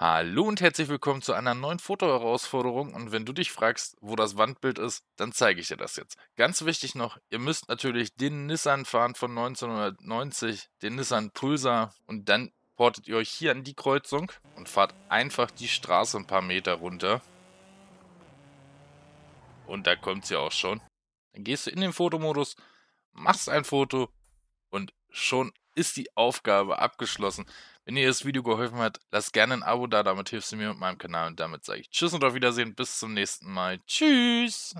Hallo und herzlich willkommen zu einer neuen Fotoherausforderung. Und wenn du dich fragst, wo das Wandbild ist, dann zeige ich dir das jetzt. Ganz wichtig noch, ihr müsst natürlich den Nissan fahren von 1990, den Nissan Pulsar und dann portet ihr euch hier an die Kreuzung und fahrt einfach die Straße ein paar Meter runter. Und da kommt sie auch schon. Dann gehst du in den Fotomodus, machst ein Foto und schon ist die Aufgabe abgeschlossen. Wenn dir das Video geholfen hat, lass gerne ein Abo da, damit hilfst du mir und meinem Kanal. Und damit sage ich Tschüss und auf Wiedersehen, bis zum nächsten Mal. Tschüss!